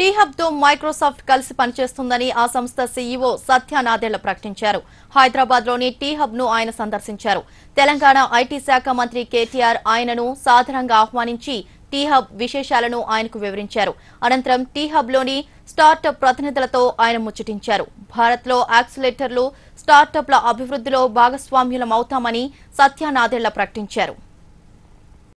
T Hub తో Microsoft కలిసి పనిచేస్తుందని ఆ సంస్థ సీఈఓ సత్యానాదేళ్ల ప్రకటించారు హైదరాబాద్ లోని టీహబ్ ను ఆయన సందర్శించారు తెలంగాణ ఐటీ శాఖ మంత్రి కేటీఆర్ ఆయనను సాధారణంగా ఆహ్వానించి టీహబ్ విశేషాలను ఆయనకు వివరించారు అనంతరం టీహబ్ లోని స్టార్టప్ ప్రతినిధులతో ఆయన ముచ్చటించారు భారత్ లో యాక్సిలేటర్లు స్టార్టప్ల అభివృద్ధిలో భాగస్వామ్యులమవుతామని సత్యానాదేళ్ల ప్రకటించారు